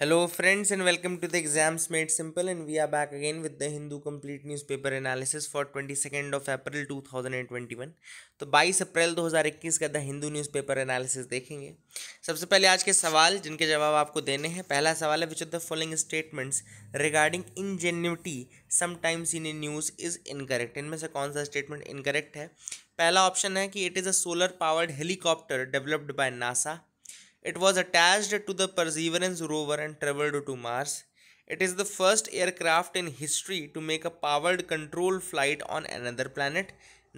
Hello friends and welcome to the exams made simple and we are back again with the Hindu complete newspaper analysis for twenty second of April two thousand and twenty one तो बाईस अप्रैल दो हज़ार इक्कीस का the Hindu newspaper analysis देखेंगे सबसे पहले आज के सवाल जिनके जवाब आपको देने हैं पहला सवाल है which of the following statements regarding ingenuity sometimes in a news is incorrect इनमें से कौन सा स्टेटमेंट इनकरेक्ट है पहला ऑप्शन है कि it is a solar powered helicopter developed by NASA it was was to the the Perseverance rover and traveled to Mars. It is the first aircraft in history to make a powered control flight on another planet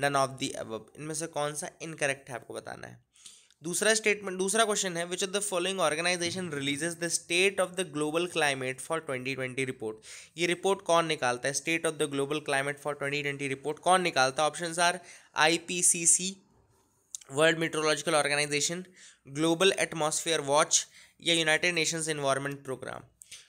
none of the अब इनमें से कौन सा incorrect है आपको बताना है दूसरा स्टेटमेंट दूसरा क्वेश्चन है which of the following organisation releases the state of the global climate for 2020 report ये रिपोर्ट कौन निकालता है state of the global climate for 2020 report कौन निकालता है option are I P C C world meteorological organisation global atmosphere watch या united nations environment programme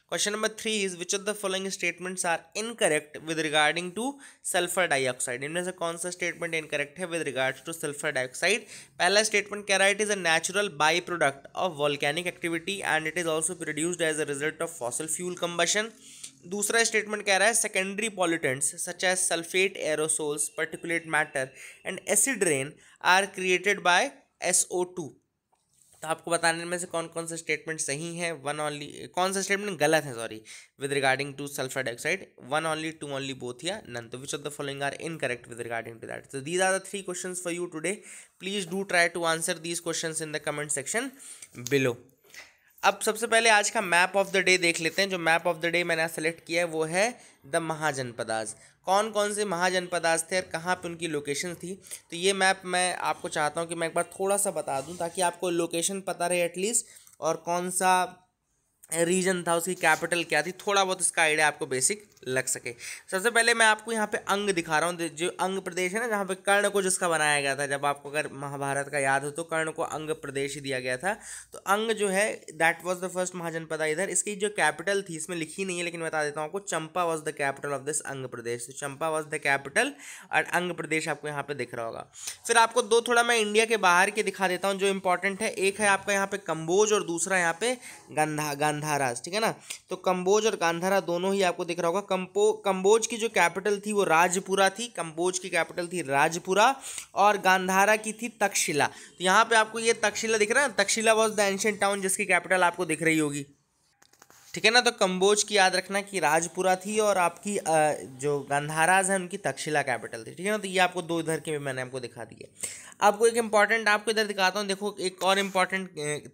question number three is which of the following statements are incorrect with regarding to sulphur dioxide इनमें से कौन सा statement incorrect है with regard to sulphur dioxide पहला statement कह रहा है it is a natural by product of volcanic activity and it is also produced as a result of fossil fuel combustion दूसरा स्टेटमेंट कह रहा है secondary pollutants such as sulphate aerosols particulate matter and acid rain are created by S O two तो आपको बताने में से कौन कौन से स्टेटमेंट सही हैं वन ओनली कौन सा स्टेटमेंट गलत है sorry with regarding to sulphur dioxide one only two only both या नन तो which of the following are incorrect with regarding to that तो these are the three question for you today please do try to answer these question in the comment section below अब सबसे पहले आज का map of the day देख लेते हैं जो मैप ऑफ द डे मैंने सेलेक्ट किया है वो है द महाजनपदाज कौन कौन से महाजनपदाज थे और कहाँ पे उनकी लोकेशन थी तो ये मैप मैं आपको चाहता हूँ कि मैं एक बार थोड़ा सा बता दूँ ताकि आपको लोकेशन पता रहे एटलीस्ट और कौन सा रीजन था उसकी कैपिटल क्या थी थोड़ा बहुत इसका आइडिया आपको बेसिक लग सके सबसे पहले मैं आपको यहाँ पे अंग दिखा रहा हूँ जो अंग प्रदेश है ना जहाँ पे कर्ण को जिसका बनाया गया था जब आपको अगर महाभारत का याद हो तो कर्ण को अंग प्रदेश दिया गया था तो अंग जो है that was the first mahajanapada इधर इसकी जो कैपिटल थी इसमें लिखी नहीं है लेकिन बता देता हूँ आपको Champa was the capital of this Anga Pradesh तो चंपा वॉज द कैपिटल और अंग प्रदेश आपको यहाँ पर दिख रहा होगा फिर आपको दो थोड़ा मैं इंडिया के बाहर के दिखा देता हूँ जो इंपॉर्टेंट है एक है आपका यहाँ पे कम्बोज और दूसरा यहाँ पे गंधा गंधा कांधाराज ठीक है ना तो कंबोज और कांधारा दोनों ही आपको दिख रहा होगा कंपो कंबोज की जो कैपिटल थी वो राजपुरा थी कंबोज की कैपिटल थी राजपुरा और गांधारा की थी तक्षशिला तो यहाँ पे आपको ये तक्षशिला दिख रहा है Taxila was the ancient town जिसकी कैपिटल आपको दिख रही होगी ठीक है ना तो कंबोज की याद रखना कि राजपुरा थी और आपकी जो गंधाराज है उनकी तक्षशिला कैपिटल थी ठीक है ना तो ये आपको दो इधर के भी मैंने आपको दिखा दिए आपको एक इम्पॉर्टेंट आपको इधर दिखाता हूँ देखो एक और इम्पॉर्टेंट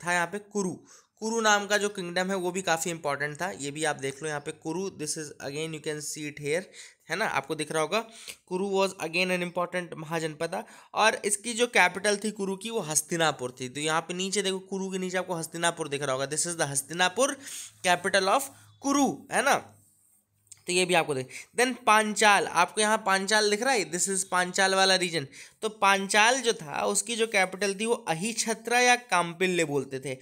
था यहाँ पे कुरु कुरु नाम का जो किंगडम है वो भी काफ़ी इंपॉर्टेंट था ये भी आप देख लो यहाँ पे Kuru this is again you can see it here है ना आपको दिख रहा होगा कुरु वॉज अगेन एन इम्पॉर्टेंट था और इसकी जो कैपिटल थी कुरु की वो हस्तिनापुर थी तो यहाँ पे नीचे देखो कुरु के नीचे आपको हस्तिनापुर दिख रहा होगा this is the Hastinapur capital of Kuru है ना तो ये भी आपको देख देन पांचाल आपको यहाँ पांचाल दिख रहा है दिस इज पांचाल वाला रीजन तो पांचाल जो था उसकी जो कैपिटल थी वो छत्र या काम्पिल्य बोलते थे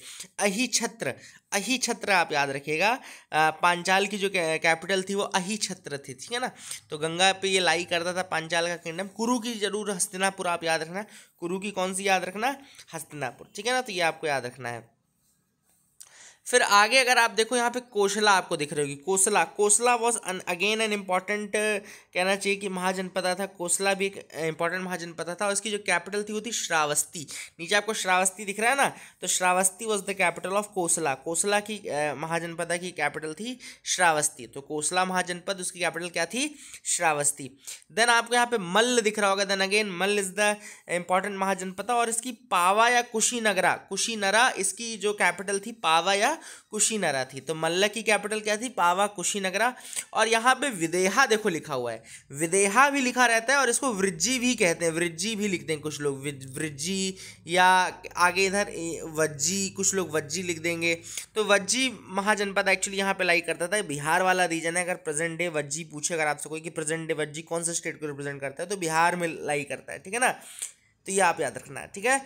अहिछत्र अहिछत्र आप याद रखिएगा पांचाल की जो कैपिटल थी वो अहिछत्र थी ठीक है ना तो गंगा पे ये लाई करता था पांचाल का किंगडम कुरु की जरूर हस्तिनापुर आप याद रखना कुरु की कौन सी याद रखना हस्तिनापुर ठीक है ना तो ये आपको याद रखना है फिर आगे अगर आप देखो यहाँ पे कोसला आपको दिख रही होगी Kosala Kosala was again an important कहना चाहिए कि महाजनपदा था कोसला भी एक इम्पॉर्टेंट uh, महाजनपदा था इसकी जो कैपिटल थी वो थी श्रावस्ती नीचे आपको श्रावस्ती दिख रहा है ना तो Shravasti was the capital of Kosala Kosala की uh, महाजनपदा की कैपिटल थी श्रावस्ती तो कोसला महाजनपद उसकी कैपिटल क्या थी श्रावस्ती देन आपको यहाँ पे मल्ल दिख रहा होगा then again Malla is the important mahajanapada और इसकी पावा या कुशीनगरा कुशीनरा इसकी जो कैपिटल थी पावा या क्या कुशीनगरा थी तो मल्ल की कैपिटल क्या थी पावा कुशीनगरा और यहाँ पे विदेहा देखो लिखा हुआ है विदेहा भी लिखा रहता है और इसको वृज्जी भी कहते हैं वृज्जी भी लिखते हैं कुछ लोग वृज्जी या आगे इधर वज्जी कुछ लोग वज्जी लिख देंगे तो वज्जी महाजनपद एक्चुअली यहाँ पे लाइक करता था बिहार वाला रीजन है अगर प्रेजेंट डे वज्जी पूछे अगर आपसे कोई कि प्रेजेंट डे वज्जी कौन से स्टेट को रिप्रेजेंट करता है तो बिहार में लाइक करता है ठीक है ना तो ये आप याद रखना है ठीक है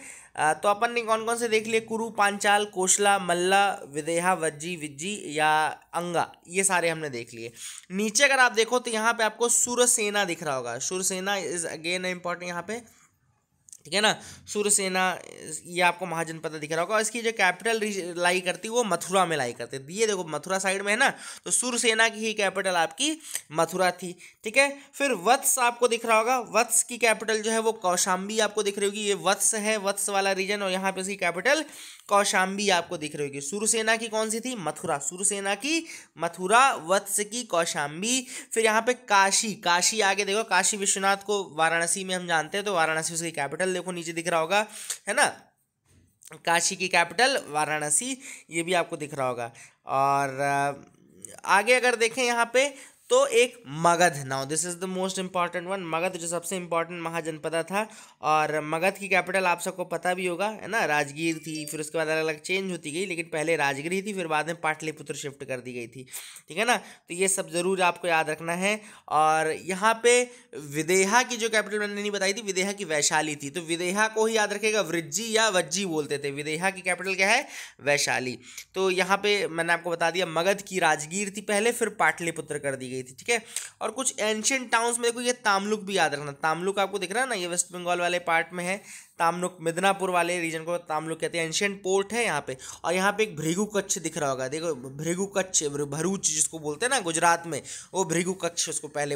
तो अपन ने कौन कौन से देख लिए कुरु पांचाल कोशला मल्ला विदेहा वज्जी विज्जी या अंगा ये सारे हमने देख लिए नीचे अगर आप देखो तो यहाँ पे आपको सुरसेना दिख रहा होगा सुरसेना इज अगेन इम्पॉर्टेंट यहाँ पे ठीक है ना सूर्यसेना ये आपको महाजन पता दिख रहा होगा इसकी जो कैपिटल लाई करती है वो मथुरा में लाई करती है ये देखो मथुरा साइड में है ना तो सूर्यसेना की ही कैपिटल आपकी मथुरा थी ठीक है फिर वत्स आपको दिख रहा होगा वत्स की कैपिटल जो है वो कौशाम्बी आपको दिख रही होगी ये वत्स है वत्स वाला रीजन और यहाँ पे उसकी कैपिटल कौशाम्बी आपको दिख रही होगी सूर्यसेना की कौन सी थी मथुरा सूर्यसेना की मथुरा वत्स की कौशाम्बी फिर यहाँ पे काशी काशी आगे देखो काशी विश्वनाथ को वाराणसी में हम जानते हैं तो वाराणसी उसकी कैपिटल देखो नीचे दिख रहा होगा है ना काशी की कैपिटल वाराणसी ये भी आपको दिख रहा होगा और आगे अगर देखें यहाँ पे तो एक Magadha now this is the most important one Magadha जो सबसे इंपॉर्टेंट महाजनपद था और मगध की कैपिटल आप सबको पता भी होगा है ना राजगीर थी फिर उसके बाद अलग अलग चेंज होती गई लेकिन पहले राजगीर ही थी फिर बाद में पाटलिपुत्र शिफ्ट कर दी गई थी ठीक है ना तो ये सब ज़रूर आपको याद रखना है और यहाँ पे विदेहा की जो कैपिटल मैंने नहीं बताई थी विदेहा की वैशाली थी तो विदेहा को ही याद रखेगा वृज्जी या वज्जी बोलते थे विदेहा की कैपिटल क्या है वैशाली तो यहाँ पे मैंने आपको बता दिया मगध की राजगीर थी पहले फिर पाटलिपुत्र कर दी गई गई थी ठीक है और कुछ एंशियंट टाउन्स में देखो ये तामलुक भी याद रखना तामलुक आपको दिख रहा है ना ये वेस्ट बंगाल वाले पार्ट में है तामलुक मिदनापुर वाले रीजन को तामलुक कहते हैं एंशियंट पोर्ट है यहाँ पे और यहाँ पे एक भृगु कच्छ दिख रहा होगा देखो भृगु कच्छ भरूच जिसको बोलते हैं ना गुजरात में वो भृगु कच्छ उसको पहले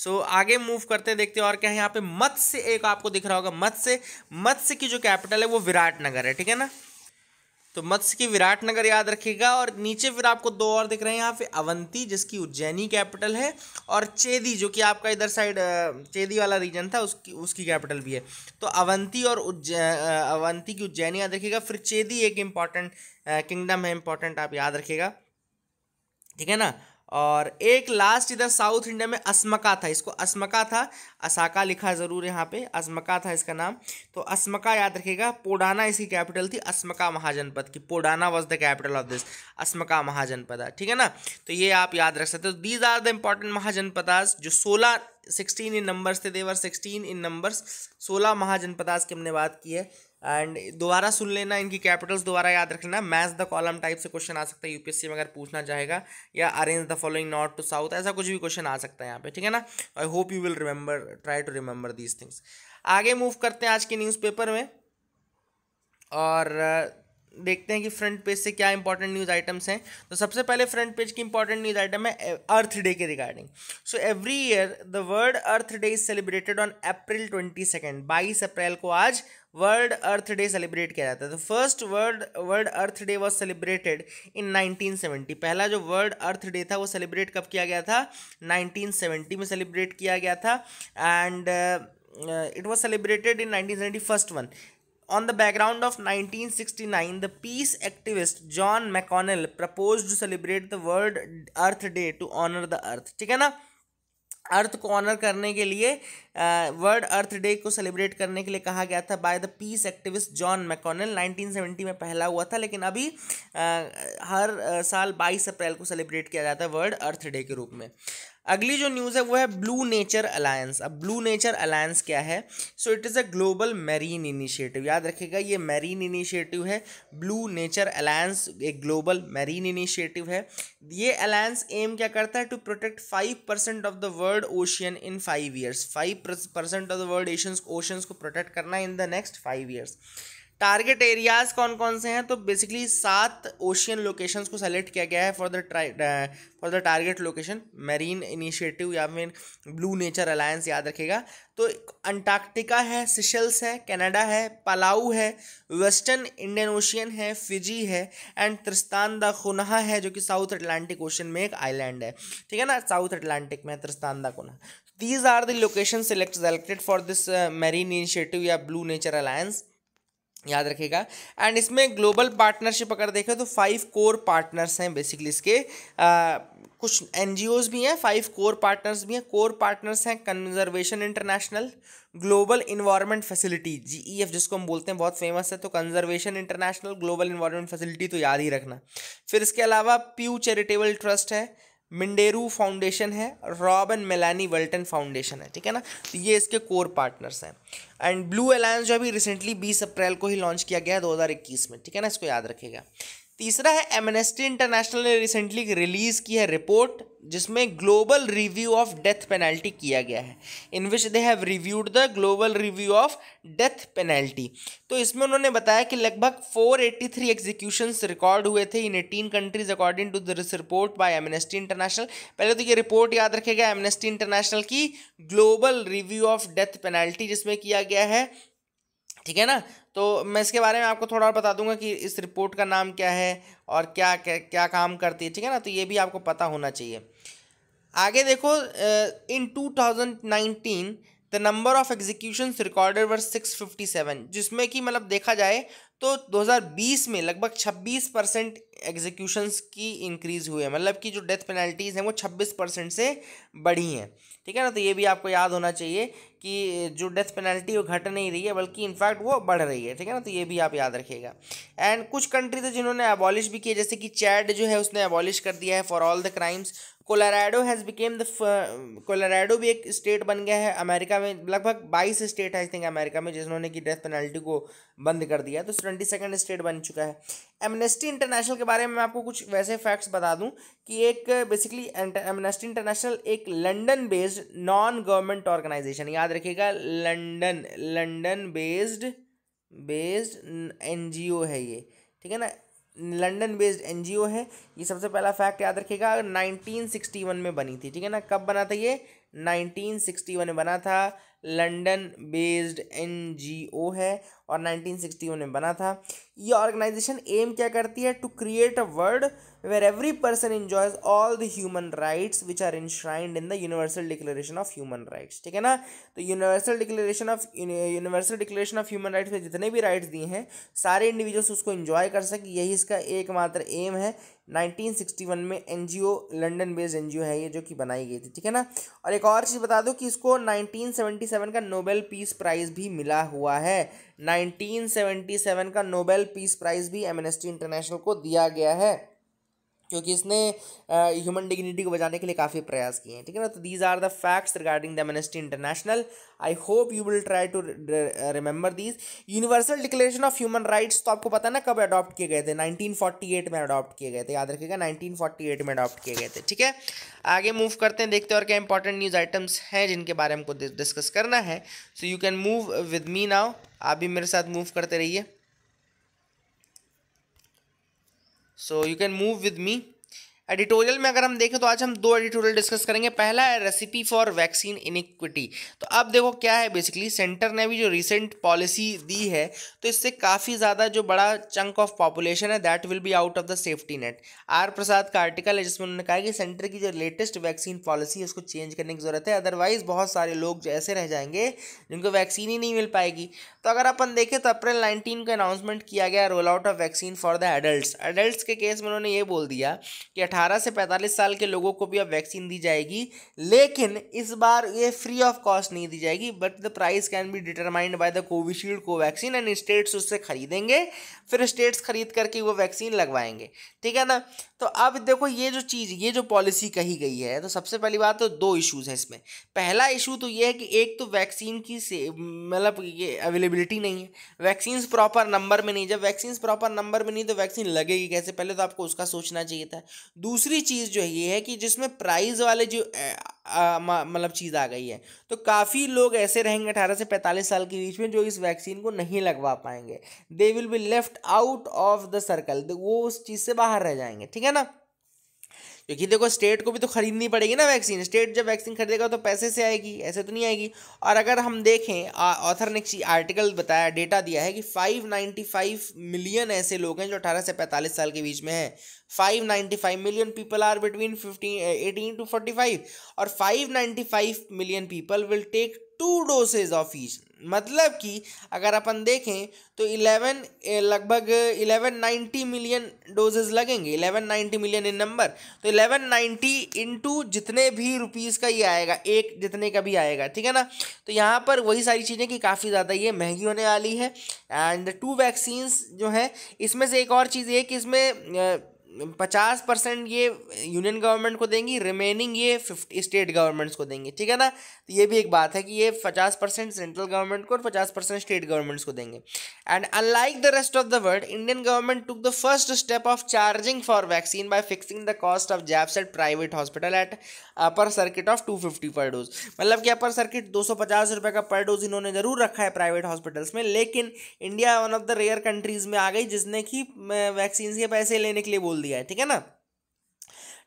सो so, आगे मूव करते देखते हैं और क्या है यहाँ पे मत्स्य एक आपको दिख रहा होगा मत्स्य मत्स्य की जो कैपिटल है वो विराट नगर है ठीक है ना तो मत्स्य की विराट नगर याद रखिएगा और नीचे फिर आपको दो और दिख रहे हैं यहाँ पे अवंती जिसकी उज्जैनी कैपिटल है और चेदी जो कि आपका इधर साइड चेदी वाला रीजन था उसकी उसकी कैपिटल भी है तो अवंती और उज्जै अवंती की उज्जैनी याद रखिएगा फिर चेदी एक इम्पॉर्टेंट किंगडम है इम्पॉर्टेंट आप याद रखिएगा ठीक है ना और एक लास्ट इधर साउथ इंडिया में अस्मका था इसको अस्मका था असाका लिखा ज़रूर यहाँ पे अस्मका था इसका नाम तो अस्मका याद रखिएगा पोडाना इसकी कैपिटल थी अस्मका महाजनपद की Podana was the capital of this Asmaka mahajanapada ठीक है ना तो ये आप याद रख सकते हो these are the important mahajanapadas जो सोलह सिक्सटीन इन नंबर्स थे देवर सिक्सटीन इन नंबर्स सोलह महाजनपदास की हमने बात की है एंड दोबारा सुन लेना इनकी कैपिटल्स दोबारा याद रख लेना मैच द कॉलम टाइप से क्वेश्चन आ सकता है यूपीएससी में अगर पूछना चाहेगा या arrange the following north to south ऐसा कुछ भी क्वेश्चन आ सकता है यहाँ पे ठीक है ना I hope you will remember try to remember these things आगे मूव करते हैं आज के न्यूज़पेपर में और uh, देखते हैं कि फ्रंट पेज से क्या इंपॉर्टेंट न्यूज़ आइटम्स हैं तो सबसे पहले फ्रंट पेज की इंपॉर्टेंट न्यूज़ आइटम है अर्थ डे के regarding so every year the world earth day is celebrated on April twenty second बाईस अप्रैल को आज वर्ल्ड अर्थ डे सेलिब्रेट किया जाता है तो first world world earth day was celebrated in 1970 पहला जो वर्ल्ड अर्थ डे था वो सेलिब्रेट कब किया गया था 1970 में सेलिब्रेट किया गया था and it was celebrated in 1970 first one on the background of 1969, the peace activist John McConnell propose to celebrate the world earth day to honour the earth ठीक है ना अर्थ को ऑनर करने के लिए वर्ल्ड अर्थ डे को celebrate करने के लिए कहा गया था by the peace activist John McConnell 1970 में पहला हुआ था लेकिन अभी आ, हर साल 22 अप्रैल को सेलिब्रेट किया जाता है वर्ल्ड अर्थ डे के रूप में अगली जो न्यूज़ है वो है ब्लू नेचर अलायंस अब ब्लू नेचर अलायंस क्या है so it is a global marine initiative याद रखिएगा ये मैरीन इनिशिएटिव है ब्लू नेचर अलायंस एक ग्लोबल मैरीन इनिशिएटिव है ये अलायंस एम क्या करता है to protect five percent of the world ocean in five years five percent of the world oceans को प्रोटेक्ट करना in the next five years target areas कौन कौन से हैं तो बेसिकली सात ओशियन लोकेशंस को सेलेक्ट किया गया है for the try for the target location marine initiative या मेन ब्लू नेचर अलायंस याद रखेगा तो अंटार्कटिका है सिशल्स है कनाडा है पलाऊ है वेस्टर्न इंडियन ओशियन है फिजी है एंड त्रिस्तान द खुना है जो कि साउथ अटलांटिक ओशन में एक आइलैंड है ठीक है ना साउथ अटलांटिक में Tristan da Cunha these are the location select selected for this marine initiative या ब्लू नेचर अलायंस याद रखेगा एंड इसमें ग्लोबल पार्टनरशिप अगर देखें तो फाइव कोर पार्टनर्स हैं बेसिकली इसके आ, कुछ एन भी हैं फाइव कोर पार्टनर्स भी हैं कोर पार्टनर्स हैं conservation international global environment facility जी जिसको हम बोलते हैं बहुत फेमस है तो conservation international global environment facility तो याद ही रखना फिर इसके अलावा प्यू चैरिटेबल ट्रस्ट है मिंडेरू फाउंडेशन है Rob and Melanie Walton foundation है ठीक है ना तो ये इसके कोर पार्टनर्स हैं एंड ब्लू अलायंस जो अभी रिसेंटली 20 अप्रैल को ही लॉन्च किया गया है 2021 में ठीक है ना इसको याद रखेगा तीसरा है एमनेस्टी इंटरनेशनल ने रिसेंटली रिलीज़ की है रिपोर्ट जिसमें global review of death penalty किया गया है in which they have reviewed the global review of death penalty तो इसमें उन्होंने बताया कि लगभग 483 एग्जीक्यूशन रिकॉर्ड हुए थे in eighteen countries according to this report by Amnesty International पहले तो ये रिपोर्ट याद रखेगा एमनेस्टी इंटरनेशनल की global review of death penalty जिसमें किया गया है ठीक है ना तो मैं इसके बारे में आपको थोड़ा और बता दूंगा कि इस रिपोर्ट का नाम क्या है और क्या क्या, क्या काम करती है ठीक है ना तो ये भी आपको पता होना चाहिए आगे देखो in two thousand nineteen the number of execution recorded were six fifty seven जिसमें कि मतलब देखा जाए तो 2020 में लगभग 26 परसेंट एग्जीक्यूशंस की इंक्रीज हुई है मतलब कि जो डेथ पेनल्टीज़ हैं वो 26 परसेंट से बढ़ी हैं ठीक है ना तो ये भी आपको याद होना चाहिए कि जो डेथ पेनल्टी वो घट नहीं रही है बल्कि इनफैक्ट वो बढ़ रही है ठीक है ना तो ये भी आप याद रखिएगा एंड कुछ कंट्री थे जिन्होंने अबॉलिश भी किया जैसे कि चैड जो है उसने अबॉलिश कर दिया है for all the crimes Colorado has became the Colorado भी एक स्टेट बन गया है अमेरिका में लगभग बाईस स्टेट है आई थिंक अमेरिका में जिन्होंने कि डेथ पेनल्टी को बंद कर दिया तो ट्वेंटी सेकेंड स्टेट बन चुका है एमनेस्टी इंटरनेशनल के बारे में मैं आपको कुछ वैसे फैक्ट्स बता दूं कि एक बेसिकली एमनेस्टी इंटरनेशनल एक London based non government organisation याद रखिएगा London London based based an है ये ठीक है ना लंडन बेस्ड एनजीओ है ये सबसे पहला फैक्ट याद रखिएगा 1961 में बनी थी ठीक है ना कब बना था ये 1961 में बना था लंदन बेस्ड एनजीओ है और 1961 में बना था ये ऑर्गेनाइजेशन एम क्या करती है to create a world where every person enjoys all the human rights which are enshrined in the universal declaration of human rights ठीक है ना तो universal declaration of universal declaration of human rights में जितने भी राइट्स दिए हैं सारे इंडिविजुअल्स उसको इन्जॉय कर सके यही इसका एकमात्र एम है 1961 में एनजीओ लंदन बेस्ड एनजीओ है ये जो कि बनाई गई थी ठीक है ना और एक और चीज़ बता दो कि इसको 1977 का नोबेल पीस प्राइज़ भी मिला हुआ है 1977 का नोबेल पीस प्राइज़ भी एमनेस्टी इंटरनेशनल को दिया गया है क्योंकि इसने ह्यूमन डिग्निटी को बचाने के लिए काफ़ी प्रयास किए हैं ठीक है ना तो these are the facts regarding the Amnesty International I hope you will try to remember these universal declaration of human rights तो आपको पता है ना कब अडॉप्ट किए गए थे 1948 में अडॉप्ट किए गए थे याद रखिएगा 1948 में अडॉप्ट किए गए थे ठीक है आगे मूव करते हैं देखते हैं और क्या इंपॉर्टेंट न्यूज़ आइटम्स हैं जिनके बारे में हमको डिस्कस करना है so you can move with me now आप भी मेरे साथ मूव करते रहिए so you can move with me editorial में अगर हम देखें तो आज हम दो एडिटोरियल डिस्कस करेंगे पहला है रेसिपी फॉर वैक्सीन इनिक्विटी तो अब देखो क्या है बेसिकली सेंटर ने भी जो रिसेंट पॉलिसी दी है तो इससे काफ़ी ज़्यादा जो बड़ा चंक ऑफ पॉपुलेशन है that will be out of the safety net R Prasad का आर्टिकल है जिसमें उन्होंने कहा कि सेंटर की जो लेटेस्ट वैक्सीन पॉलिसी है उसको चेंज करने की ज़रूरत है अदरवाइज़ बहुत सारे लोग जो ऐसे रह जाएंगे जिनको वैक्सीन ही नहीं मिल पाएगी तो अगर अपन देखें तो अप्रैल नाइनटीन को अनाउंसमेंट किया गया roll out of vaccine for the adult adult के केस में उन्होंने ये बोल दिया कि अठारह से पैंतालीस साल के लोगों को भी अब वैक्सीन दी जाएगी लेकिन इस बार ये फ्री ऑफ कॉस्ट नहीं दी जाएगी but the price can be determined by the Covishield Covaxin and states उससे खरीदेंगे फिर स्टेट्स खरीद करके वो वैक्सीन लगवाएंगे ठीक है ना तो अब देखो ये जो चीज़ ये जो पॉलिसी कही गई है तो सबसे पहली बात तो दो इशूज़ हैं इसमें पहला इशू तो ये है कि एक तो वैक्सीन की मतलब ये अवेलेबल अवेलेबिलिटी नहीं है वैक्सीन प्रॉपर नंबर में नहीं जब वैक्सीन प्रॉपर नंबर में नहीं तो वैक्सीन लगेगी कैसे पहले तो आपको उसका सोचना चाहिए था दूसरी चीज़ जो है ये है कि जिसमें प्राइस वाले जो मतलब चीज़ आ गई है तो काफ़ी लोग ऐसे रहेंगे अठारह से पैंतालीस साल के बीच में जो इस वैक्सीन को नहीं लगवा पाएंगे they will be left out of the circle वो उस चीज़ से बाहर रह जाएंगे ठीक है ना क्योंकि देखो स्टेट को भी तो खरीदनी पड़ेगी ना वैक्सीन स्टेट जब वैक्सीन खरीदेगा तो पैसे से आएगी ऐसे तो नहीं आएगी और अगर हम देखें ऑथर ने आर्टिकल बताया डेटा दिया है कि 595 मिलियन ऐसे लोग हैं जो 18 से 45 साल के बीच में हैं 595 million people are between 15 18 to 45 और 595 million people will take two doses of each मतलब कि अगर अपन देखें तो इलेवन लगभग इलेवन नाइन्टी मिलियन डोजेज लगेंगे eleven ninety million in number तो इलेवन नाइन्टी इंटू जितने भी रुपीज़ का ये आएगा एक जितने का भी आएगा ठीक है ना तो यहाँ पर वही सारी चीज़ें कि काफ़ी ज़्यादा ये महंगी होने वाली है एंड टू वैक्सीन्स जो हैं इसमें से एक और चीज़ ये कि इसमें पचास परसेंट ये यूनियन गवर्नमेंट को देंगी रिमेनिंग ये फिफ्टी स्टेट गवर्नमेंट्स को देंगी ठीक है ना तो ये भी एक बात है कि ये पचास परसेंट सेंट्रल गवर्नमेंट को और पचास परसेंट स्टेट गवर्नमेंट्स को देंगे and unlike the rest of the world Indian government took the first step of charging for vaccine by fixing the cost of jabs at private hospital at upper circuit of two fifty per dose मतलब कि upper circuit दो सौ पचास रुपये का पर dose इन्होंने ज़रूर रखा है प्राइवेट हॉस्पिटल्स में लेकिन India one of the rare countries में आ गई जिसने कि वैक्सीन के पैसे लेने के लिए बोल दिया है ठीक है ना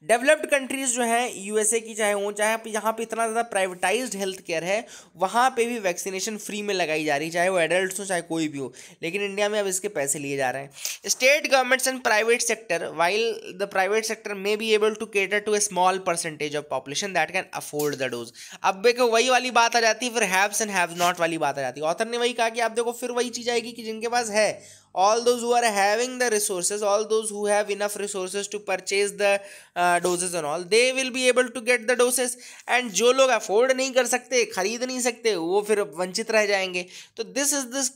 डेवलप्ड कंट्रीज़ जो हैं यूएसए की चाहे वो चाहे यहाँ पे इतना ज़्यादा प्राइवेटाइज्ड हेल्थ केयर है वहाँ पे भी वैक्सीनेशन फ्री में लगाई जा रही है चाहे वो एडल्ट्स हो चाहे कोई भी हो लेकिन इंडिया में अब इसके पैसे लिए जा रहे हैं state governments and private sector while the private sector may be able to cater to a small percentage of population that can afford the dose अब देखो वही वाली बात आ जाती है फिर हैव्स एंड हैव नॉट वाली बात आ जाती है ऑथर ने वही कहा कि आप देखो फिर वही चीज़ आएगी कि जिनके पास है all those who are having the resources all those who have enough resources to purchase the uh, doses and all they will be able to get the doses and जो लोग अफोर्ड नहीं कर सकते खरीद नहीं सकते वो फिर वंचित रह जाएंगे तो this is this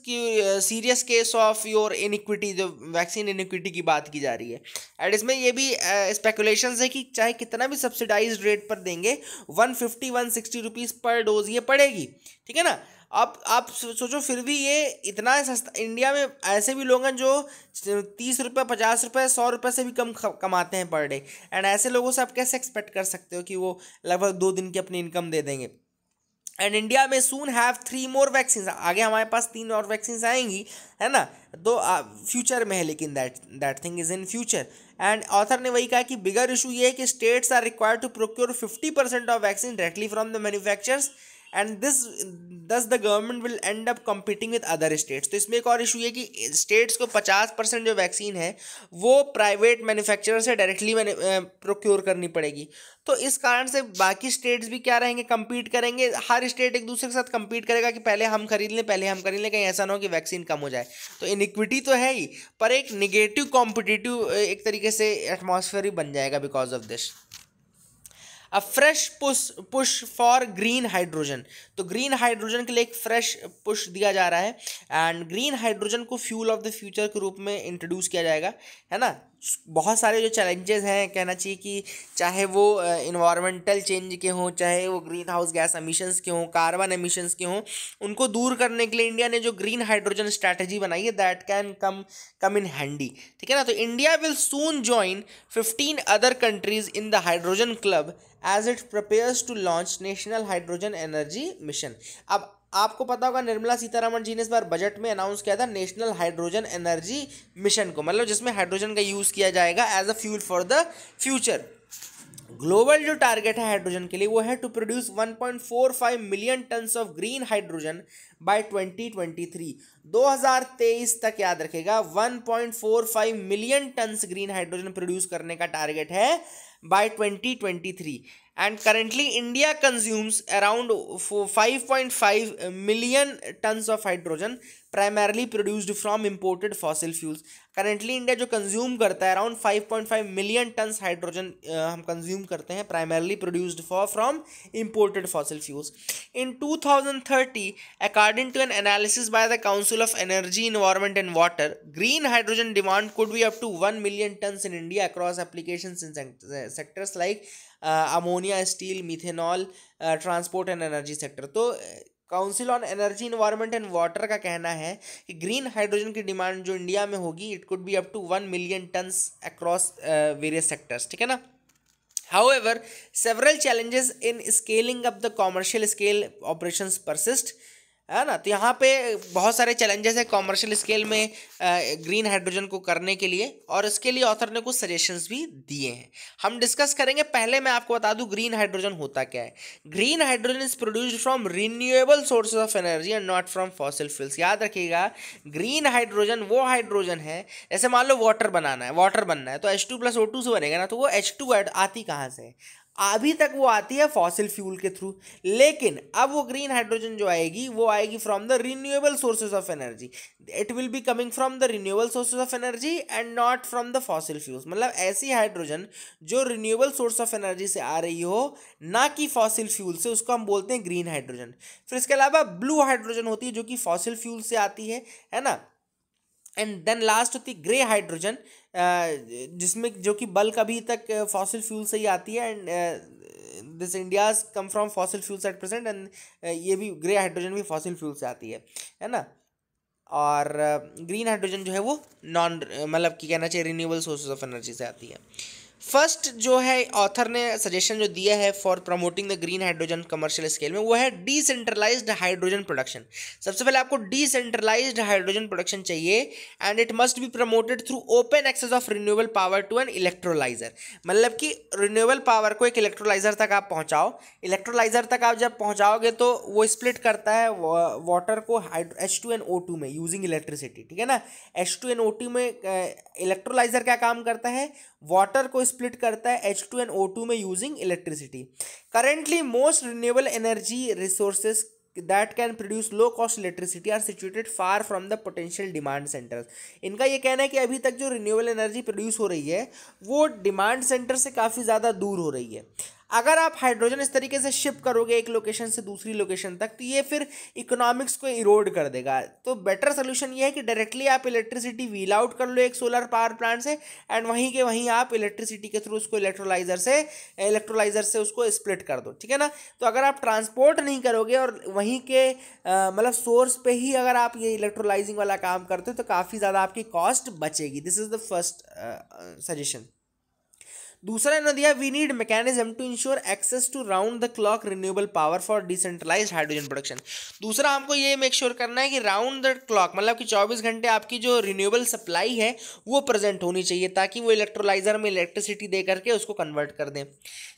serious case of your inequity जो वैक्सीन इनिक्विटी की बात की जा रही है एंड इसमें ये भी स्पेकुलेशन uh, है कि चाहे कितना भी सब्सिडाइज रेट पर देंगे one fifty one sixty rupees per dose ये पड़ेगी ठीक है ना अब आप सोचो फिर भी ये इतना सस्ता इंडिया में ऐसे भी लोग हैं जो तीस रुपये पचास रुपये सौ रुपये से भी कम कमाते हैं पर डे एंड ऐसे लोगों से आप कैसे एक्सपेक्ट कर सकते हो कि वो लगभग दो दिन की अपनी इनकम दे देंगे एंड इंडिया में soon have three more vaccine आगे हमारे पास तीन और वैक्सीन आएंगी है ना तो फ्यूचर में है लेकिन that that thing is in future and author ने वही कहा कि बिगर इशू ये है कि states are required to procure fifty percent of vaccine directly from the manufactures and this thus the government will end up competing with other states तो इसमें एक और इशू है कि स्टेट्स को पचास परसेंट जो वैक्सीन है वो प्राइवेट मैन्युफैक्चरर से डायरेक्टली प्रोक्योर करनी पड़ेगी तो इस कारण से बाकी स्टेट्स भी क्या रहेंगे कम्पीट करेंगे हर स्टेट एक दूसरे के साथ कम्पीट करेगा कि पहले हम खरीद लें पहले हम खरीद लें कहीं ऐसा ना हो कि वैक्सीन कम हो जाए तो इनिक्विटी तो है ही पर एक निगेटिव कॉम्पिटिटिव एक तरीके से एटमोसफेयर ही बन जाएगा because of this a fresh push push for green hydrogen तो ग्रीन हाइड्रोजन के लिए एक फ्रेश पुश दिया जा रहा है एंड ग्रीन हाइड्रोजन को फ्यूल ऑफ द फ्यूचर के रूप में इंट्रोड्यूस किया जाएगा है ना बहुत सारे जो चैलेंजेस हैं कहना चाहिए कि चाहे वो इन्वामेंटल चेंज के हों चाहे वो ग्रीन हाउस गैस अमीशंस के हों कार्बन अमीशंस के हों उनको दूर करने के लिए इंडिया ने जो ग्रीन हाइड्रोजन स्ट्रैटेजी बनाई है that can come come in handy ठीक है ना तो India will soon join fifteen other countries in the hydrogen club as it prepares to launch national hydrogen energy mission अब आपको पता होगा निर्मला सीतारमण जी ने इस बार बजट में अनाउंस किया था नेशनल हाइड्रोजन एनर्जी मिशन को मतलब जिसमें हाइड्रोजन का यूज़ किया जाएगा as a fuel for the future global जो टारगेट है हाइड्रोजन के लिए वो है to produce 1.45 million tonnes of green hydrogen by 2023 2023 तक याद रखेगा 1.45 million tonnes green hydrogen produce करने का टारगेट है by 2023 and currently India consumes around 5.5 million tons of hydrogen primarily produced from imported fossil fuels currently India जो consume करता है around 5.5 million tons hydrogen uh, हम consume करते हैं primarily produced for from imported fossil fuels in 2030 according to an analysis by the Council of Energy Environment and Water green hydrogen demand could be up to 1 million tons in India across applications and sectors like ammonia steel methanol transport and energy sector तो council on energy environment and water का कहना है कि green hydrogen की demand जो India में होगी it could be up to one million tonnes across various sectors ठीक है ना however several challenges in scaling up the commercial scale operation persist है ना तो यहाँ पे बहुत सारे चैलेंजेस हैं कॉमर्शियल स्केल में ग्रीन हाइड्रोजन को करने के लिए और इसके लिए ऑथर ने कुछ सजेशंस भी दिए हैं हम डिस्कस करेंगे पहले मैं आपको बता दूं ग्रीन हाइड्रोजन होता क्या है green hydrogen is produce from renewable sources of energy and not from fossil fuels याद रखिएगा ग्रीन हाइड्रोजन वो हाइड्रोजन है जैसे मान लो वाटर बनाना है वाटर बनना है तो H two plus O two से बनेगा ना तो वो एच टू आती कहाँ से अभी तक वो आती है फॉसिल फ्यूल के थ्रू लेकिन अब वो ग्रीन हाइड्रोजन जो आएगी वो आएगी from the renewable sources of energy it will be coming from the renewable sources of energy and not from the fossil fuels मतलब ऐसी हाइड्रोजन जो रिन्यूएबल सोर्स ऑफ एनर्जी से आ रही हो ना कि फॉसिल फ्यूल से उसको हम बोलते हैं ग्रीन हाइड्रोजन फिर इसके अलावा ब्लू हाइड्रोजन होती है जो कि फॉसिल फ्यूल से आती है है ना एंड देन लास्ट होती है ग्रे हाइड्रोजन जिसमें जो कि बल्क अभी तक फॉसिल फ्यूल से ही आती है and this India's come from fossil fuels at present and ये भी ग्रे हाइड्रोजन भी फॉसिल फ्यूल से आती है है ना और ग्रीन हाइड्रोजन जो है वो नॉन मतलब कि कहना चाहिए रिन्यूएबल सोर्सेज ऑफ एनर्जी से आती है फर्स्ट जो है ऑथर ने सजेशन जो दिया है for promoting the green hydrogen commercial scale में वो है डिसेंट्रलाइज्ड हाइड्रोजन प्रोडक्शन सबसे पहले आपको डिसेंट्रलाइज्ड हाइड्रोजन प्रोडक्शन चाहिए and it must be promoted through open access of renewable power to an electrolyser मतलब कि रिन्यूएबल पावर को एक इलेक्ट्रोलाइजर तक आप पहुँचाओ इलेक्ट्रोलाइजर तक आप जब पहुँचाओगे तो वो स्प्लिट करता है वाटर को H two and O two में यूजिंग इलेक्ट्रिसिटी ठीक है ना H two and O two में इलेक्ट्रोलाइजर क्या काम करता है वाटर को स्प्लिट करता है H two and O two में using electricity currently most renewable energy resources that can produce low cost electricity are situated far from the potential demand centres इनका यह कहना है कि अभी तक जो रिन्यूएबल एनर्जी प्रोड्यूस हो रही है वो डिमांड सेंटर से काफ़ी ज़्यादा दूर हो रही है अगर आप हाइड्रोजन इस तरीके से शिप करोगे एक लोकेशन से दूसरी लोकेशन तक तो ये फिर इकोनॉमिक्स को इरोड कर देगा तो बेटर सोल्यूशन ये है कि डायरेक्टली आप इलेक्ट्रिसिटी व्हील आउट कर लो एक सोलर पावर प्लांट से एंड वहीं के वहीं आप इलेक्ट्रिसिटी के थ्रू उसको इलेक्ट्रोलाइजर से इलेक्ट्रोलाइजर से उसको स्प्लिट कर दो ठीक है ना तो अगर आप ट्रांसपोर्ट नहीं करोगे और वहीं के मतलब सोर्स पर ही अगर आप ये इलेक्ट्रोलाइजिंग वाला काम करते हो तो काफ़ी ज़्यादा आपकी कॉस्ट बचेगी this is the first suggestion दूसरा इन्होंने दिया we need mechanism to ensure access to round the clock renewable power for decentralise hydrogen production दूसरा हमको ये मेक श्योर sure करना है कि राउंड द क्लॉक मतलब कि चौबीस घंटे आपकी जो रिन्यूएबल सप्लाई है वो प्रेजेंट होनी चाहिए ताकि वो इलेक्ट्रोलाइजर में इलेक्ट्रिसिटी दे करके उसको कन्वर्ट कर दें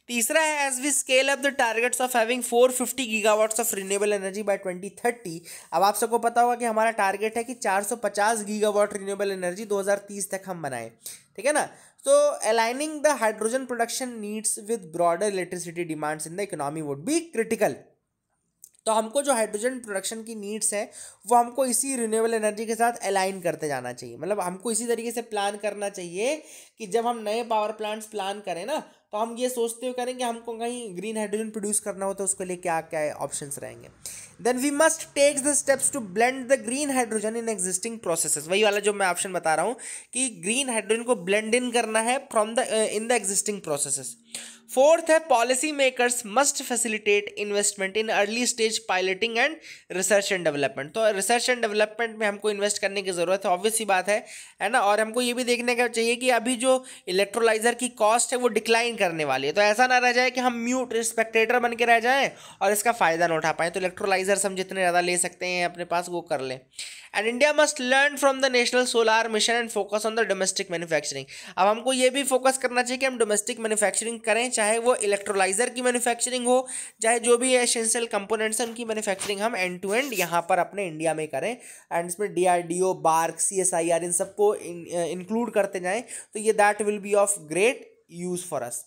तीसरा है as we scale up the targets of having 450 gigawatts of renewable energy by 2030 अब आप सबको पता होगा कि हमारा टारगेट है कि 450 गीगावाट रिन्यूएबल एनर्जी 2030 तक हम बनाएं ठीक है ना तो aligning the hydrogen production needs with broader electricity demands in the economy would be critical तो हमको जो हाइड्रोजन प्रोडक्शन की नीड्स है वो हमको इसी रिन्यूएबल एनर्जी के साथ अलाइन करते जाना चाहिए मतलब हमको इसी तरीके से प्लान करना चाहिए कि जब हम नए पावर प्लांट्स प्लान करें ना तो हम ये सोचते हुए करें कि हमको कहीं ग्रीन हाइड्रोजन प्रोड्यूस करना हो तो उसके लिए क्या क्या ऑप्शंस रहेंगे then we must take the steps to blend the green hydrogen in existing processes वही वाला जो मैं ऑप्शन बता रहा हूँ कि ग्रीन हाइड्रोजन को ब्लेंड इन करना है from the in the existing processes fourth है policy makers must facilitate investment in early stage piloting and research and development तो रिसर्च एंड डेवलपमेंट में हमको इन्वेस्ट करने की ज़रूरत है ऑब्वियस ही बात है है ना और हमको ये भी देखने का चाहिए कि अभी जो इलेक्ट्रोलाइजर की कॉस्ट है वो डिक्लाइन करने वाली है तो ऐसा ना रह जाए कि हम म्यूट स्पेक्टेटर बन के रह जाएँ और इसका फ़ायदा ना उठा पाएँ तो इलेक्ट्रोलाइजर प्लेजर हम जितने ज़्यादा ले सकते हैं अपने पास वो कर लें and India must learn from the national solar mission and focus on the domestic manufacturing अब हमको ये भी फोकस करना चाहिए कि हम डोमेस्टिक मैन्युफैक्चरिंग करें चाहे वो इलेक्ट्रोलाइजर की मैन्युफैक्चरिंग हो चाहे जो भी एसेंशियल कंपोनेंट्स हैं उनकी मैन्युफैक्चरिंग हम एंड टू एंड यहाँ पर अपने इंडिया में करें एंड इसमें D R D O BARC C S I R इन सबको इंक्लूड uh, करते जाएँ तो ये that will be of great use for us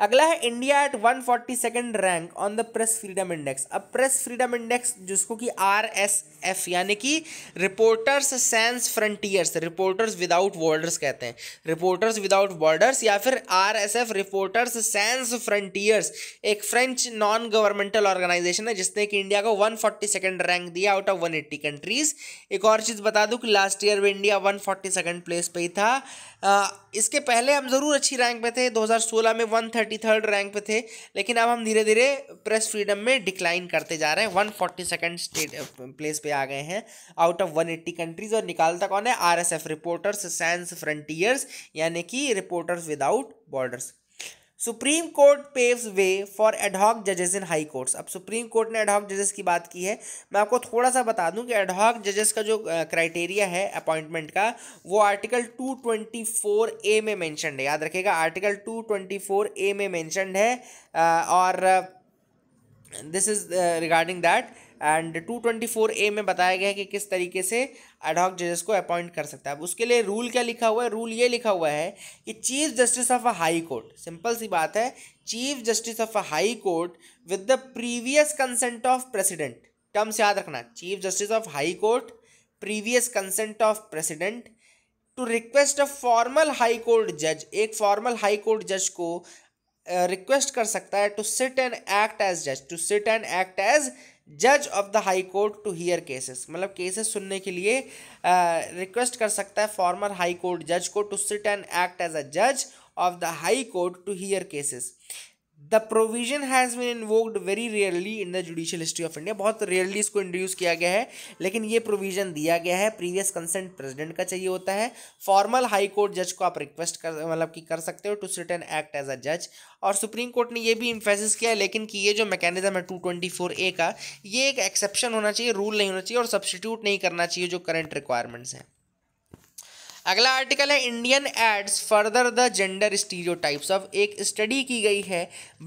अगला है India at one forty second rank on the press freedom index अब प्रेस फ्रीडम इंडेक्स जिसको कि आर एस एफ यानी कि Reporters Sans Frontieres Reporters Without Borders कहते हैं Reporters Without Borders या फिर R S F Reporters Sans Frontieres एक फ्रेंच नॉन गवर्नमेंटल ऑर्गेनाइजेशन है जिसने कि इंडिया को वन फोर्टी सेकेंड रैंक दिया out of one eighty countries एक और चीज़ बता दूँ कि लास्ट ईयर भी India one forty second place पर ही था इसके पहले हम ज़रूर अच्छी रैंक पे थे 2016 में वन थर्टी थर्ड रैंक पे थे लेकिन अब हम धीरे धीरे प्रेस फ्रीडम में डिक्लाइन करते जा रहे हैं one forty second state place पे आ गए हैं out of one eighty countries और निकालता कौन है R S F Reporters Sans Frontieres यानी कि Reporters Without Borders Supreme Court paves way for ad hoc जजेस इन हाई कोर्ट्स अब सुप्रीम कोर्ट ने एडहॉक जजेस की बात की है मैं आपको थोड़ा सा बता दूं कि एडहॉक जजेस का जो क्राइटेरिया है अपॉइंटमेंट का वो आर्टिकल 224 ए में मैंशनड है याद रखेगा आर्टिकल 224 ए में मैंशनड है और this is regarding that and twenty A में बताया गया है कि किस तरीके से एडहॉक जजेस को अपॉइंट कर सकता है अब उसके लिए रूल क्या लिखा हुआ है रूल ये लिखा हुआ है कि chief justice of a high court simple सी बात है chief justice of a high court with the previous consent of president terms याद रखना chief justice of high court previous consent of president to request a formal high court जज एक formal high court जज को request uh, कर सकता है to sit and act as जज to sit and act as जज of the high court to hear cases मतलब केसेस सुनने के लिए रिक्वेस्ट uh, कर सकता है फॉर्मर हाई कोर्ट जज को to sit and act as a जज of the high court to hear cases the provision has been invoked very rarely in the judicial history of India बहुत rarely इसको introduce किया गया है लेकिन ये प्रोविजन दिया गया है प्रीवियस कंसेंट प्रेसिडेंट का चाहिए होता है फॉर्मल हाई कोर्ट जज को आप रिक्वेस्ट कर मतलब कि कर सकते हो to sit and act as a जज और सुप्रीम कोर्ट ने ये भी इम्फेसिस किया है लेकिन कि ये जो मैकेनिज्म है टू ट्वेंटी फोर ए का ये एक एक्सेप्शन होना चाहिए रूल नहीं होना चाहिए और सब्सटीट्यूट नहीं करना चाहिए जो करंट रिक्वायरमेंट्स हैं अगला आर्टिकल है Indian ads further the gender stereotypes of एक स्टडी की गई है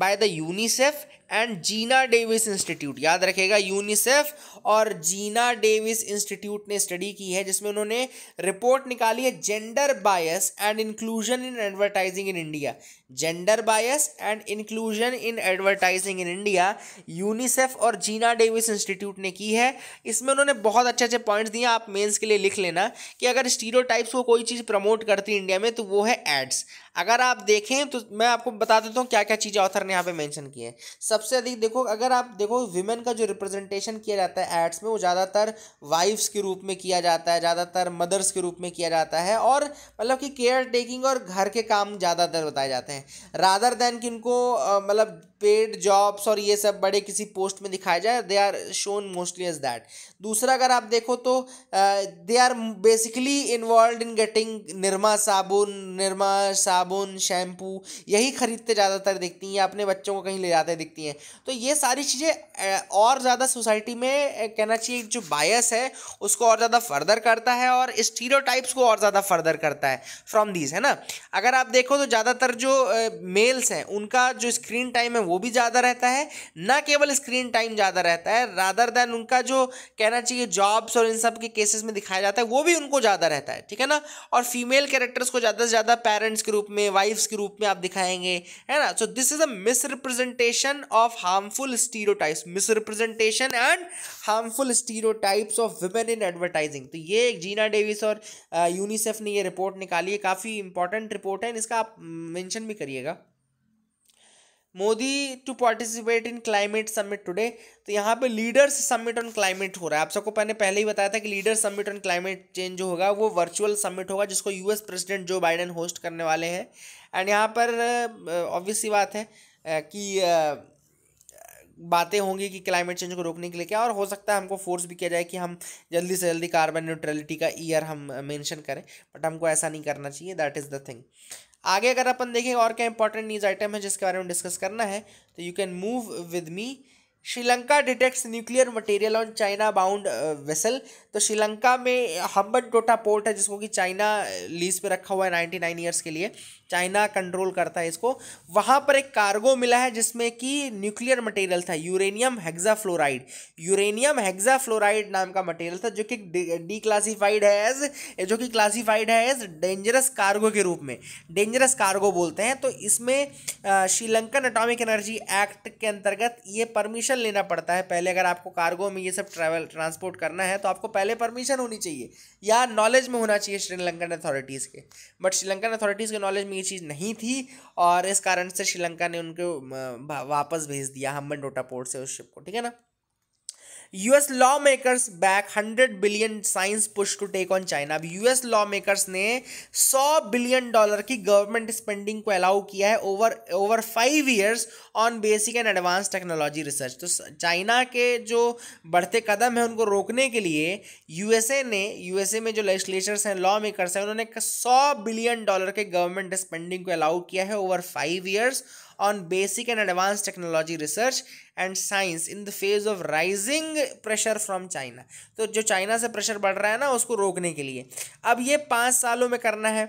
by the UNICEF and Geena Davis Institute याद रखेगा यूनिसेफ और जीना डेविस इंस्टीट्यूट ने स्टडी की है जिसमें उन्होंने रिपोर्ट निकाली है gender bias and inclusion in advertising in India gender bias and inclusion in advertising in India UNICEF और जीना डेविस इंस्टीट्यूट ने की है इसमें उन्होंने बहुत अच्छे अच्छे पॉइंट्स दिए आप मेंस के लिए लिख लेना कि अगर स्टीरियोटाइप्स को कोई चीज़ प्रमोट करती है इंडिया में तो वो है एड्स अगर आप देखें तो मैं आपको बता देता हूँ क्या क्या चीज़ें ऑथर ने यहाँ पे मेंशन की है सबसे अधिक देखो अगर आप देखो विमेन का जो रिप्रेजेंटेशन किया जाता है एड्स में वो ज़्यादातर वाइफ्स के रूप में किया जाता है ज़्यादातर मदर्स के रूप में किया जाता है और मतलब कि केयर टेकिंग और घर के काम ज़्यादातर बताए जाते हैं रादर देन कि उनको मतलब पेड जॉब्स और ये सब बड़े किसी पोस्ट में दिखाया जाए they are shown mostly as that दूसरा अगर आप देखो तो they are basically involve in getting Nirma साबुन निरमा साबुन शैम्पू यही खरीदते ज़्यादातर दिखती हैं अपने बच्चों को कहीं ले जाते दिखती हैं तो ये सारी चीज़ें और ज़्यादा सोसाइटी में कहना चाहिए जो बायस है उसको और ज़्यादा फर्दर करता है और स्टीरो को और ज़्यादा फर्दर करता है फ्रॉम दीज है ना अगर आप देखो तो ज़्यादातर जो मेल्स हैं उनका जो स्क्रीन टाइम है वो वो भी ज़्यादा रहता है ना केवल स्क्रीन टाइम ज़्यादा रहता है रादर देन उनका जो कहना चाहिए जॉब्स और इन सब के केसेस में दिखाया जाता है वो भी उनको ज़्यादा रहता है ठीक है ना और फीमेल कैरेक्टर्स को ज़्यादा से ज़्यादा पेरेंट्स के रूप में वाइफ्स के रूप में आप दिखाएंगे है ना so this is a misrepresentation of harmful stereotypes misrepresentation and harmful stereotypes of women in advertising तो ये एक जीना डेविस और यूनिसेफ ने ये रिपोर्ट निकाली है काफ़ी इंपॉर्टेंट रिपोर्ट है इसका आप मेंशन भी करिएगा Modi to participate in climate summit today तो यहाँ पे लीडर्स समिट ऑन क्लाइमेट हो रहा है आप सबको मैंने पहले ही बताया था कि leaders summit on climate change जो होगा वो वर्चुअल समिट होगा जिसको US president Joe Biden host करने वाले हैं एंड यहाँ पर ऑब्वियस सी बात है कि बातें होंगी कि क्लाइमेट चेंज को रोकने के लिए क्या और हो सकता है हमको फोर्स भी किया जाए कि हम जल्दी से जल्दी कार्बन न्यूट्रलिटी का ईयर हम मेंशन करें बट हमको ऐसा नहीं करना चाहिए दैट इज़ द थिंग आगे अगर अपन देखें और क्या इंपॉर्टेंट न्यूज़ आइटम है जिसके बारे में डिस्कस करना है तो you can move with me Sri Lanka detects nuclear material on China bound vessel तो श्रीलंका में हम्बन टोटा पोर्ट है जिसको कि चाइना लीज पे रखा हुआ है नाइन्टी नाइन ईयर्स के लिए चाइना कंट्रोल करता है इसको वहाँ पर एक कार्गो मिला है जिसमें कि न्यूक्लियर मटेरियल था यूरेनियम हेक्साफ्लोराइड यूरेनियम हेक्साफ्लोराइड नाम का मटेरियल था जो कि डी क्लासीफाइड है एज जो कि क्लासीफाइड है एज डेंजरस कार्गो के रूप में डेंजरस कार्गो बोलते हैं तो इसमें श्रीलंकन अटोमिक एनर्जी एक्ट के अंतर्गत ये परमिशन परमिशन लेना पड़ता है पहले अगर आपको कार्गो में ये सब ट्रैवल ट्रांसपोर्ट करना है तो आपको पहले परमिशन होनी चाहिए या नॉलेज में होना चाहिए श्रीलंकन अथॉरिटीज़ के बट श्रीलंकन अथॉरिटीज़ के नॉलेज में ये चीज़ नहीं थी और इस कारण से श्रीलंका ने उनको वापस भेज दिया हम्बन डोटा पोर्ट से उस शिप को ठीक है ना US law makers back hundred billion science push to take on China अब यूएस लॉ मेकर्स ने सौ बिलियन डॉलर की गवर्नमेंट स्पेंडिंग को अलाउ किया है over over five years on basic and advance technology research तो चाइना के जो बढ़ते कदम है उनको रोकने के लिए यूएसए ने यूएसए में जो लेजिस्लेचर्स हैं लॉ मेकर्स हैं उन्होंने सौ बिलियन डॉलर के गवर्नमेंट स्पेंडिंग को अलाउ किया है over five years on basic and advanced technology research and science in the phase of rising pressure from China तो जो चाइना से प्रेशर बढ़ रहा है ना उसको रोकने के लिए अब ये पाँच सालों में करना है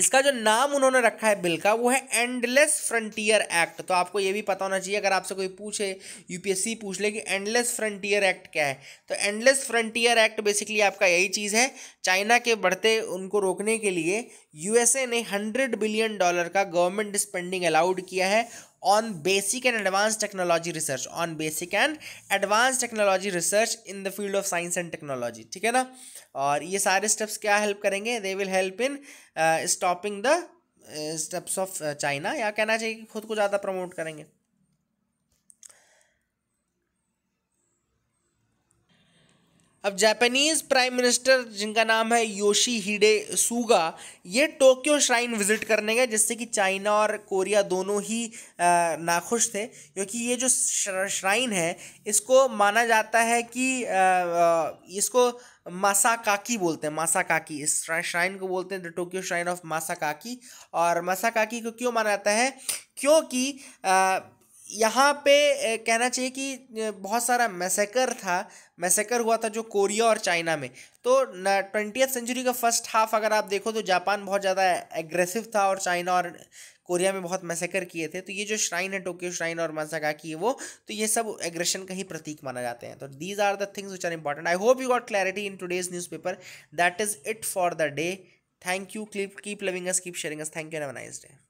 इसका जो नाम उन्होंने रखा है बिल का वो है एंडलेस फ्रंटियर एक्ट तो आपको ये भी पता होना चाहिए अगर आपसे कोई पूछे यूपीएससी पूछ ले कि एंडलेस फ्रंटियर एक्ट क्या है तो एंडलेस फ्रंटियर एक्ट बेसिकली आपका यही चीज़ है चाइना के बढ़ते उनको रोकने के लिए यूएसए ने हंड्रेड बिलियन डॉलर का गवर्नमेंट स्पेंडिंग अलाउड किया है on basic and advance technology research on basic and advance technology research in the field of science and technology ठीक है ना और ये सारे स्टेप्स क्या हेल्प करेंगे they will help in stopping the steps of China या कहना चाहिए कि खुद को ज़्यादा प्रमोट करेंगे अब जापानीज़ प्राइम मिनिस्टर जिनका नाम है योशी हीडे सूगा ये टोक्यो श्राइन विज़िट करने गए जिससे कि चाइना और कोरिया दोनों ही नाखुश थे क्योंकि ये जो श्राइन है इसको माना जाता है कि इसको मासाकाकी बोलते हैं मासाकाकी इस श्राइन को बोलते हैं द टोक्यो श्राइन ऑफ मासाकाकी और मासाकाकी को क्यों माना जाता है क्योंकि यहाँ पे कहना चाहिए कि बहुत सारा मैसेकर था मैसेकर हुआ था जो कोरिया और चाइना में तो ट्वेंटियथ सेंचुरी का फर्स्ट हाफ अगर आप देखो तो जापान बहुत ज़्यादा एग्रेसिव था और चाइना और कोरिया में बहुत मैसेकर किए थे तो ये जो श्राइन है टोक्यो श्राइन और की वो तो ये सब एग्रेशन का ही प्रतीक माना जाते हैं तो these are the things which are important I hope you got clarity in today's newspaper that is it for the day thank you clip keep loving us keep sharing us thank you nice day